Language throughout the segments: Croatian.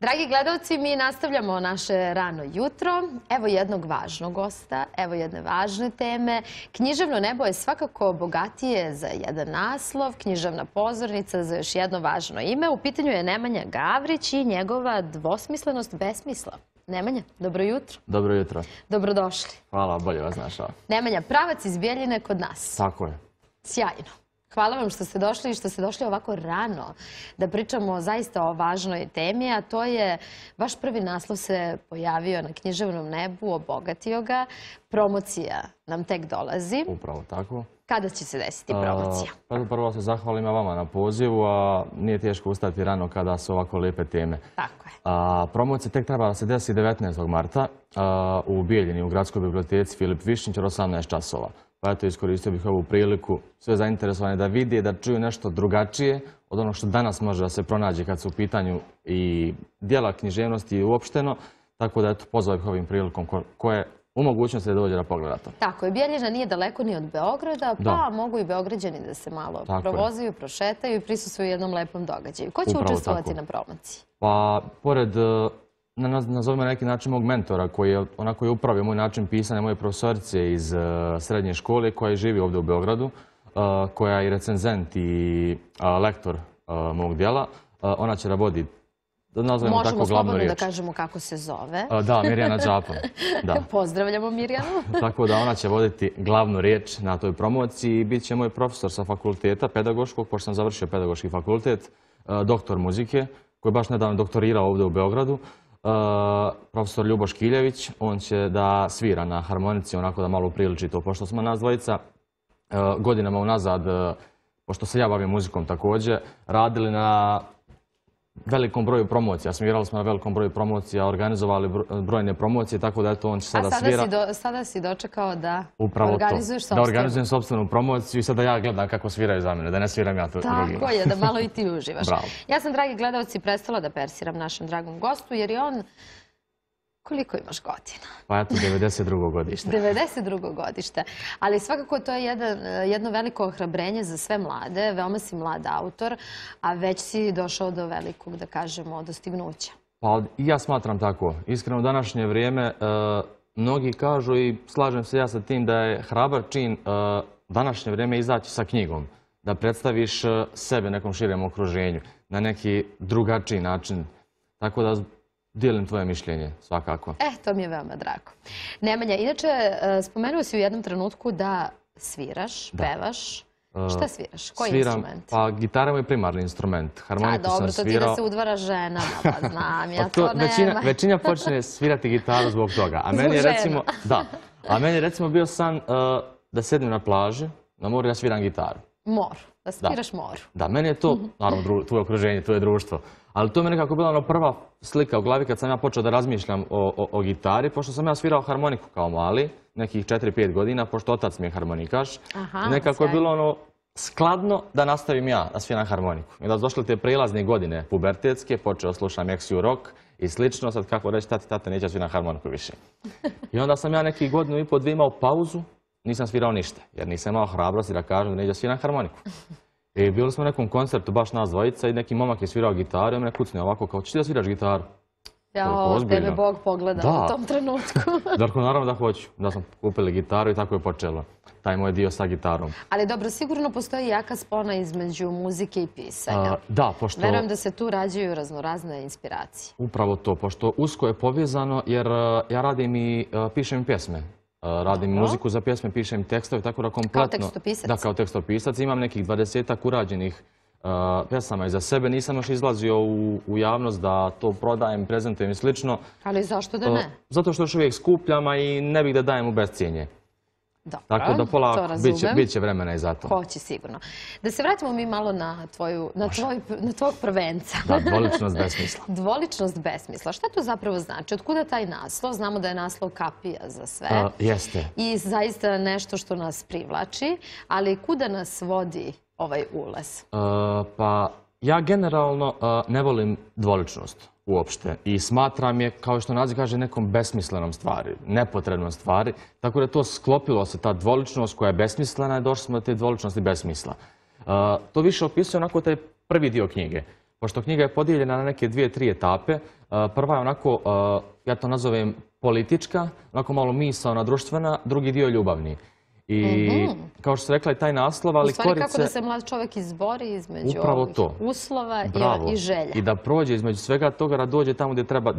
Dragi gledalci, mi nastavljamo naše rano jutro. Evo jednog važnog gosta, evo jedne važne teme. Književno nebo je svakako bogatije za jedan naslov, književna pozornica za još jedno važno ime. U pitanju je Nemanja Gavrić i njegova dvosmislenost besmisla. Nemanja, dobro jutro. Dobro jutro. Dobrodošli. Hvala, bolje vas našao. Nemanja, pravac iz Bijeljine kod nas. Tako je. Sjajno. Hvala vam što ste došli i što ste došli ovako rano da pričamo zaista o važnoj temi, a to je vaš prvi naslov se pojavio na književnom nebu, obogatio ga. Promocija nam tek dolazi. Upravo tako. Kada će se desiti promocija? Pa prvo se zahvalim vama na pozivu, a nije teško ustati rano kada su ovako lijepe teme. Tako je. promocija tek treba da se desi 19. marta u Bijeljini u gradskoj biblioteci Filip Višnić od časova. Pa eto, iskoristio bih ovu priliku sve zainteresovane da vidi, da čuju nešto drugačije od onog što danas može da se pronađe kad su u pitanju i dijela književnosti i uopšteno. Tako da, eto, pozvao bih ovim prilikom koje u mogućnosti da dođe na pogleda Tako je, Bjelježa nije daleko ni od Beograda, pa mogu i Beograđani da se malo provozuju, prošetaju i prisustuju jednom lepom događaju. Ko će učestvovati na promociji? Pa, pored nazovimo na neki način mog mentora koji je onako je upravio moj način pisanja moje profesorice iz eh, srednje škole koja živi ovdje u Beogradu, eh, koja je recenzent i eh, lektor mog dijela. Ona će da vodi Možemo tako glavnu riječ. da kažemo kako se zove. Da, Mirjana Đapo. Pozdravljamo Mirjanu. tako da ona će voditi glavnu riječ na toj promociji i bit će moj profesor sa fakulteta pedagoškog, pošto sam završio pedagoški fakultet, doktor muzike, koji je baš nedavno doktorirao ovdje u Beogradu. E, profesor Ljubo Škiljević, on će da svira na harmonici, onako da malo upriliči to, pošto smo nas dvojica e, godinama unazad, e, pošto se ja bavim muzikom također, radili na velikom broju promocija. Smirali smo na velikom broju promocija, organizovali brojne promocije, tako da eto on će sada, A sada si dočekao da organizuješ Sobstvenu. Da organizujem sobstvenu promociju i sada ja gledam kako sviraju za mene, da ne sviram ja to Tako je, da malo i ti uživaš. Ja sam, dragi gledalci, prestala da persiram našem dragom gostu, jer je on koliko imaš godina? Pa eto, 92. godište. 92. godište. Ali svakako to je jedno veliko ohrabrenje za sve mlade. Veoma si mlad autor, a već si došao do velikog, da kažemo, dostignuća. Pa ja smatram tako. Iskreno, u današnje vrijeme e, mnogi kažu i slažem se ja sa tim da je hrabar čin e, današnje vrijeme izaći sa knjigom. Da predstaviš e, sebe nekom širem okruženju na neki drugačiji način. Tako da Dijelim tvoje mišljenje, svakako. E, to mi je veoma drago. Nemanja, inače, e, spomenuo si u jednom trenutku da sviraš, pevaš. E, Šta sviraš? Koji instrument? Pa gitara mi je primarni instrument. Harmoniku dobro, sam svirao. Dobro, to ti da se udvara žena, pa znam ja, pa to, nema. Većina, počne svirati gitaru zbog toga. A meni je recimo, da, recimo bio san e, da sedim na plaži, na moru, ja sviram gitaru. Mor, da spiraš mor. Da, meni je to, mhm. naravno, tvoje okruženje, tvoje društvo. Ali to je nekako nekako bila ono prva slika u glavi kad sam ja počeo da razmišljam o, gitari, pošto sam ja svirao harmoniku kao mali, nekih 4-5 godina, pošto otac mi je harmonikaš. nekako je bilo ono skladno da nastavim ja da sviram harmoniku. I da su došle te prilazne godine pubertetske, počeo slušam XU rock i slično, sad kako reći, tati, tata, neće sviram harmoniku više. I onda sam ja nekih godinu i po dvije imao pauzu, nisam svirao ništa, jer nisam imao hrabrosti da kažem da neđe sviram harmoniku. I bili smo u nekom koncertu, baš nas dvojica, i neki momak je svirao gitaru, i me kucne ovako, kao, ćeš da sviraš gitaru? Ja, tebe Bog pogleda u tom trenutku. Dakle, naravno da hoću. Da sam kupili gitaru i tako je počelo. Taj moj dio sa gitarom. Ali dobro, sigurno postoji jaka spona između muzike i pisanja. da, pošto... Verujem da se tu rađaju raznorazne inspiracije. Upravo to, pošto usko je povezano jer eh, ja radim i eh, pišem pjesme. Eh, radim muziku za pjesme, pišem tekstove, tako da kompletno... Kao tekstopisac? Da, kao tekstopisac. Imam nekih dvadesetak urađenih eh, pjesama iza sebe. Nisam još izlazio u, javnost da to prodajem, prezentujem i slično. Ali zašto da eh, ne? zato što još uvijek skupljam, a i ne bih da dajem u bescijenje. Dobro, Tako da polako, bit će, vremena i za to. Hoće sigurno. Da se vratimo mi malo na tvoju, na tvoj, na tvojeg prvenca. Da, dvoličnost besmisla. dvoličnost besmisla. Šta to zapravo znači? Otkuda taj naslov? Znamo da je naslov kapija za sve. jeste. I zaista nešto što nas privlači, ali kuda nas vodi ovaj ulaz? pa ja generalno ne volim dvoličnost uopšte. I smatram je, kao što naziv kaže, nekom besmislenom stvari, nepotrebnom stvari. Tako da je to sklopilo se, ta dvoličnost koja je besmislena, došli smo do te dvoličnosti besmisla. E, to više opisuje onako taj prvi dio knjige. Pošto knjiga je podijeljena na neke dvije, tri etape, e, prva je onako, e, ja to nazovem politička, onako malo ona društvena, drugi dio ljubavni. I mhm. kao što ste rekla je taj naslov, ali korice... U kako da se mlad čovjek izbori između uslova i želja. I da prođe između svega toga, da dođe tamo gdje treba,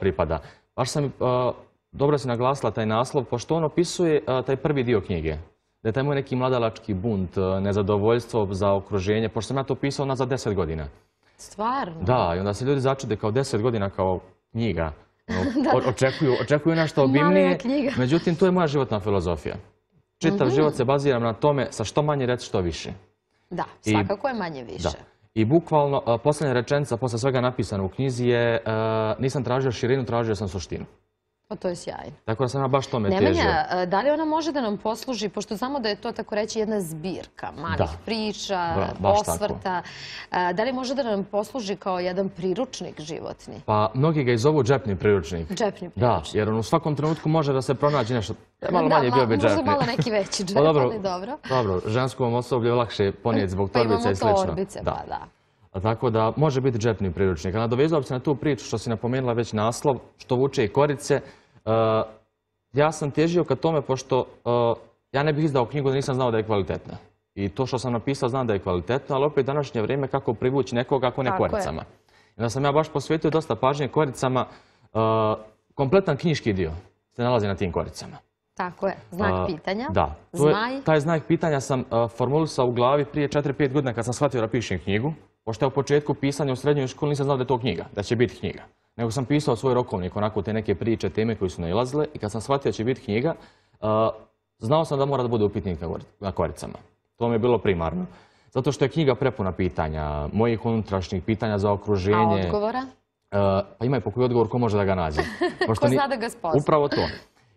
pripada. Baš sam, dobro si naglasila taj naslov, pošto on opisuje taj prvi dio knjige. Da je taj moj neki mladalački bunt, nezadovoljstvo za okruženje, pošto sam ja to pisao za deset godina. Stvarno? Da, i onda se ljudi začude kao deset godina kao knjiga. očekuju, nešto obimnije. Međutim, to je moja životna filozofija. Čitav mhm. život se baziram na tome sa što manje reći što više. Da, svakako je manje više. I bukvalno, e, posljednja rečenica, posle svega napisana u knjizi je e, nisam tražio širinu, tražio sam suštinu. Pa to je sjajno. Tako da sam baš tome težio. Nemanja, da li ona može da nam posluži, pošto znamo da je to tako reći jedna zbirka malih priča, osvrta, e, da li može da nam posluži kao jedan priručnik životni? Pa, mnogi ga i zovu džepni priručnik. Džepni priručnik. Da, jer on u svakom trenutku može da se pronađe nešto. E, malo manje bio bi džepni. Možda malo neki veći džep, pa dobro, ali dobro. Dobro, ženskom osoblju je lakše ponijeti zbog pa torbice i slično. Pa torbice, pa da. Tako da može biti džepni priručnik. nadovezao bi se na tu priču što si napomenula već naslov, što vuče i korice, Eh, ja sam težio ka tome, pošto eh, ja ne bih izdao knjigu da nisam znao da je kvalitetna. I to što sam napisao znam da je kvalitetna, ali opet današnje vrijeme kako privući nekoga ako ne Tako koricama. Onda sam ja baš posvetio dosta pažnje koricama. Eh, kompletan knjiški dio se nalazi na tim koricama. Tako je, znak pitanja. Da, taj znak pitanja sam formulisao u glavi prije 4-5 godina kad sam shvatio da pišem knjigu. Pošto je u početku pisanja u srednjoj školi nisam znao da je to knjiga, da će biti knjiga nego sam pisao svoj rokovnik, onako te neke priče, teme koje su nailazile i kad sam shvatio da će biti knjiga, uh, znao sam da mora da bude upitnik na koricama. To mi je bilo primarno. Zato što je knjiga prepuna pitanja, mojih unutrašnjih pitanja za okruženje. A odgovora? Uh, pa ima po koji odgovor ko može da ga nađe. ko zna da ga spozna. Upravo to.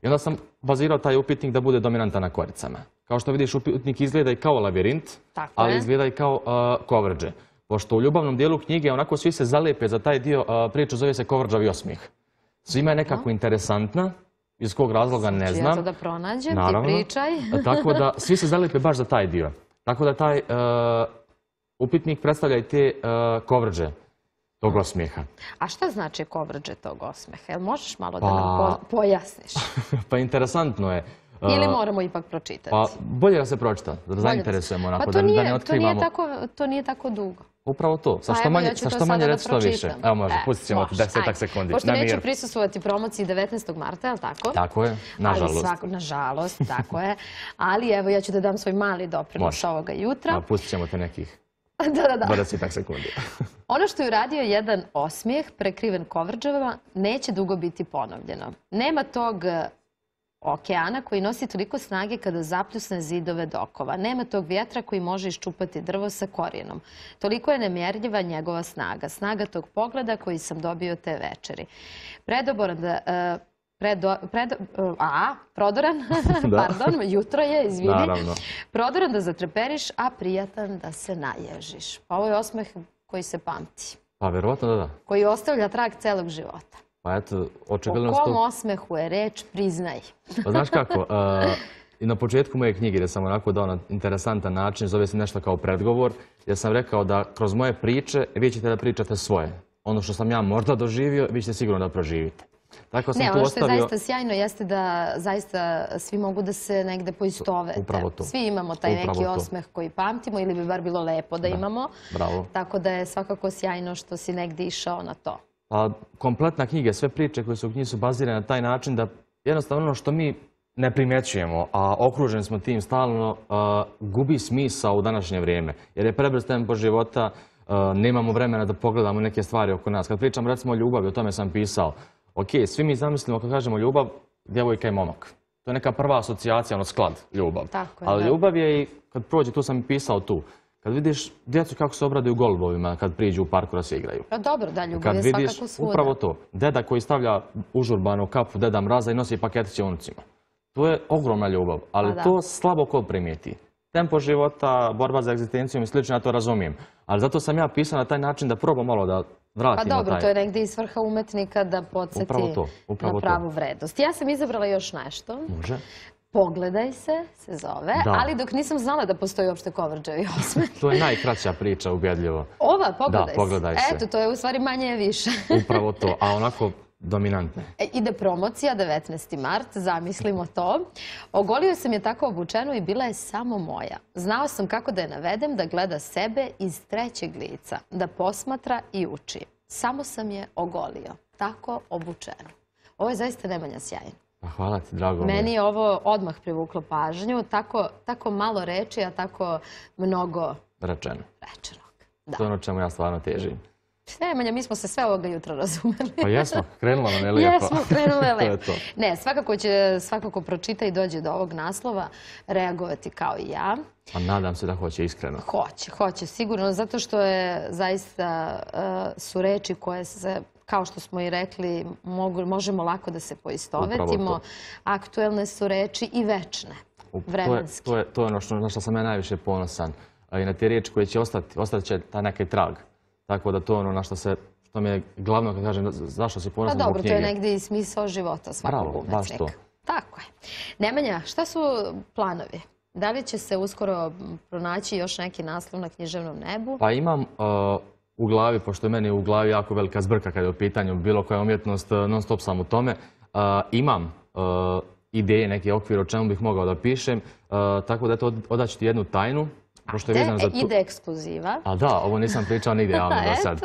I onda sam bazirao taj upitnik da bude dominantan na koricama. Kao što vidiš, upitnik izgleda i kao labirint, ali izgleda i kao uh, kovrđe. Pošto u ljubavnom dijelu knjige onako svi se zalepe za taj dio, priče, priču zove se Kovrđavi osmih. Svima je nekako interesantna, iz kog razloga ne znači, znam. Ja to da pronađem, ti pričaj. Tako da, svi se zalepe baš za taj dio. Tako da taj e, upitnik predstavlja i te e, kovrđe tog osmijeha. A šta znači kovrđe tog osmijeha? Jel možeš malo da pa- nam pojasniš? pa interesantno je. E, Ili moramo ipak pročitati? Pa bolje da se pročita, da zainteresujemo. Pa to nije tako dugo. Upravo to. Sa pa što manje, manje reći, što više. Evo može, e, pustit ćemo ti desetak sekundi. Pošto neću prisustovati promociji 19. marta, je tako? Tako je, nažalost. nažalost, tako je. Ali evo, ja ću da dam svoj mali doprinos ovoga jutra. Pa pustit ćemo te nekih da, da, da. sekundi. ono što je uradio jedan osmijeh, prekriven kovrđevama, neće dugo biti ponovljeno. Nema tog okeana koji nosi toliko snage kada zapljusne zidove dokova. Nema tog vjetra koji može iščupati drvo sa korijenom. Toliko je nemjerljiva njegova snaga. Snaga tog pogleda koji sam dobio te večeri. Predoboran e, da... E, a, prodoran, pardon, jutro je, izvini. Prodoran da zatreperiš, a prijatan da se naježiš. Pa ovo je osmeh koji se pamti. Pa, verovatno da da. Koji ostavlja trag celog života. Pa eto, očigledno... O kom osmehu je reč, priznaj. Pa znaš kako, e, na početku moje knjige da sam onako dao na interesantan način, zove se nešto kao predgovor, gdje sam rekao da kroz moje priče vi ćete da pričate svoje. Ono što sam ja možda doživio, vi ćete sigurno da proživite. ne, ono što je zaista sjajno jeste da zaista svi mogu da se negde poistovete. Svi imamo taj neki osmeh koji pamtimo ili bi bar bilo lepo da, da. imamo. Bravo. Tako da je svakako sjajno što si negde išao na to. A kompletna knjiga, sve priče koje su u knjizi su bazirane na taj način da jednostavno ono što mi ne primjećujemo, a okruženi smo tim stalno, gubi smisa u današnje vrijeme. Jer je prebrz tempo života, nemamo vremena da pogledamo neke stvari oko nas. Kad pričam recimo o ljubavi, o tome sam pisao. Ok, svi mi zamislimo kad kažemo ljubav, djevojka i momak. To je neka prva asocijacija, ono sklad, ljubav. Ali ljubav je i, kad prođe, tu sam pisao tu, kad vidiš djecu kako se obrade u golubovima kad priđu u parku da se igraju. Pa dobro, da ljubav je svakako svuda. Upravo to. Deda koji stavlja užurbanu kapu Deda Mraza i nosi paketiće unucima. To je ogromna ljubav, ali to slabo ko primijeti. Tempo života, borba za egzistencijom i slično, ja to razumijem. Ali zato sam ja pisao na taj način da probam malo da vratim Pa dobro, to je negdje i svrha umetnika da podsjeti na pravu vrednost. Ja sam izabrala još nešto. Može. Pogledaj se, se zove, ali dok nisam znala da postoji uopšte Kovrđevi osme. to je najkraća priča, ubjedljivo. Ova, pogledaj, da, pogledaj se. Eto, to je u stvari manje je više. Upravo to, a onako dominantne. E, ide promocija, 19. mart, zamislimo to. Ogolio sam je tako obučeno i bila je samo moja. Znao sam kako da je navedem da gleda sebe iz trećeg lica, da posmatra i uči. Samo sam je ogolio, tako obučeno. Ovo je zaista Nemanja sjajno. Hvala ti, drago Meni je ovo odmah privuklo pažnju. Tako, malo reči, a tako mnogo... Rečeno. Rečenog. To je ono čemu ja stvarno težim. E, manja, mi smo se sve ovoga jutra razumeli. Pa jesmo, krenula nam je lijepo. Jesmo, krenula je Ne, svakako će, svakako pročita i dođe do ovog naslova, reagovati kao i ja. A pa nadam se da hoće iskreno. Hoće, hoće, sigurno, zato što je zaista e, su reči koje se kao što smo i rekli, možemo lako da se poistovetimo. Aktuelne su reči i večne, vremenske. To je, to ono što, sam ja najviše ponosan. I na te riječi koje će ostati, ostati će ta neki trag. Tako da to je ono na što se što mi je glavno, kad kažem, zašto si ponosno u knjige. Pa dobro, to je negdje i smisao života svakog Bravo, baš to. Tako je. Nemanja, šta su planovi? Da li će se uskoro pronaći još neki naslov na književnom nebu? Pa imam uh, u glavi, pošto je meni u glavi jako velika zbrka kada je u pitanju bilo koja umjetnost, e, non stop sam u tome. E, imam e, ideje, neki okvir o čemu bih mogao da pišem, tako da eto odaću ti jednu tajnu. Pošto ide ekskluziva. A da, ovo nisam pričao nigde javno do sad.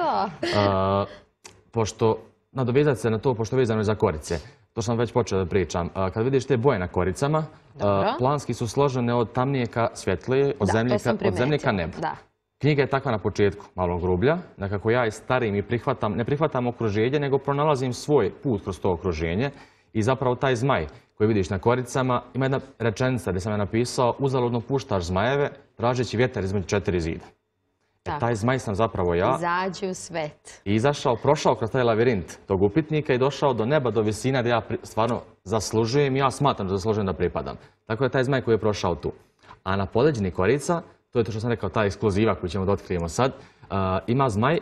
Pošto, nadovezat se na to, pošto vezano je za korice. To sam već počeo da pričam. Kad vidiš te boje na koricama, planski su složene od tamnije ka svjetlije, od zemljika zemlje Da. Knjiga je takva na početku, malo grublja, da kako ja i starim i prihvatam, ne prihvatam okruženje, nego pronalazim svoj put kroz to okruženje i zapravo taj zmaj koji vidiš na koricama, ima jedna rečenica gdje sam ja napisao, uzaludno puštaš zmajeve, tražeći vjetar između četiri zida. E, taj zmaj sam zapravo ja. Izađi u svet. I izašao, prošao kroz taj lavirint tog upitnika i došao do neba, do visine gdje ja stvarno zaslužujem i ja smatram da zaslužujem da pripadam. Tako je taj zmaj koji je prošao tu. A na podređeni korica to je to što sam rekao, ta ekskluziva koju ćemo da otkrijemo sad, ima zmaj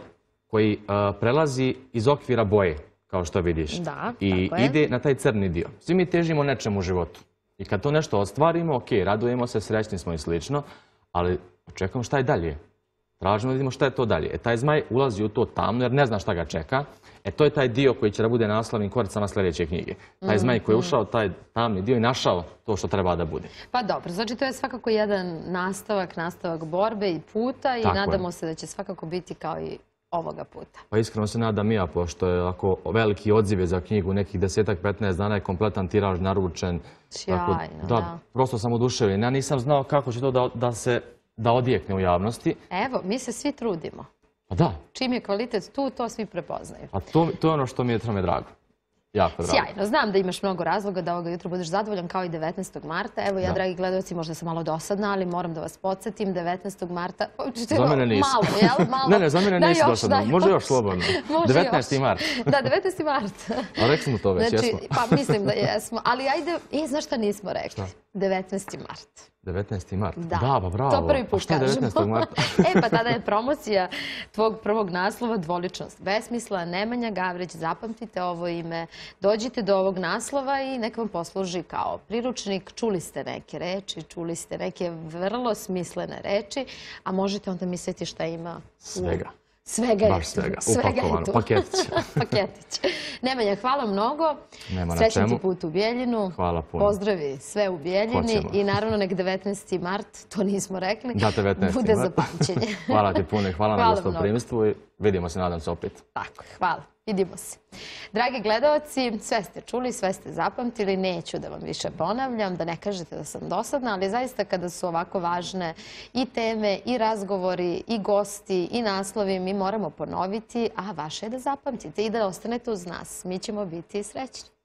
koji prelazi iz okvira boje, kao što vidiš. I ide na taj crni dio. Svi mi težimo nečemu u životu. I kad to nešto ostvarimo, ok, radujemo se, srećni smo i slično, ali očekujemo šta je dalje. Tražimo da vidimo šta je to dalje. E, taj zmaj ulazi u to tamno jer ne zna šta ga čeka. E, to je taj dio koji će da bude naslovnim koricama sljedeće knjige. Taj mm, zmaj koji je mm. ušao, taj tamni dio i našao to što treba da bude. Pa dobro, znači to je svakako jedan nastavak, nastavak borbe i puta i nadamo se da će svakako biti kao i ovoga puta. Pa iskreno se nadam i ja, pošto je ako veliki odziv za knjigu, nekih desetak, petnaest dana je kompletan tiraž naručen. Sjajno, da. Prosto sam oduševljen. Ja nisam znao kako će to da, da se da odjekne u javnosti. Evo, mi se svi trudimo. Pa da. Čim je kvalitet tu, to svi prepoznaju. A to, je ono što mi je trome drago. Sjajno, znam da imaš mnogo razloga da ovoga jutra budeš zadovoljan kao i 19. marta. Evo ja, dragi gledalci, možda sam malo dosadna, ali moram da vas podsjetim, 19. marta... za mene Malo, jel? ne, ne, za mene nisi dosadna. Može još slobodno. 19. marta. Da, 19. marta. A rekli smo to već, znači, jesmo. Pa mislim da jesmo. Ali ajde, znaš šta nismo rekli? 19. marta. 19. mart. Da, da pa bravo. To prvi put kažemo. e, pa tada je promocija tvog prvog naslova Dvoličnost. Besmisla, Nemanja Gavrić, zapamtite ovo ime, dođite do ovog naslova i neka vam posluži kao priručnik. Čuli ste neke reči, čuli ste neke vrlo smislene reči, a možete onda misliti šta ima Svega. Svega je svega, tu. Svega upakovano, tu. paketić. paketić. Nemanja, hvala mnogo. Nema na Srećan ti put u Bijeljinu. Hvala puno. Pozdravi sve u Bijeljini. I naravno nek 19. mart, to nismo rekli, bude za pamćenje. hvala ti puno i hvala, hvala na gostoprimstvu i vidimo se, nadam se, opet. Tako, hvala. Idimo se. Dragi gledalci, sve ste čuli, sve ste zapamtili, neću da vam više ponavljam, da ne kažete da sam dosadna, ali zaista kada su ovako važne i teme, i razgovori, i gosti, i naslovi, mi moramo ponoviti, a vaše je da zapamtite i da ostanete uz nas. Mi ćemo biti srećni.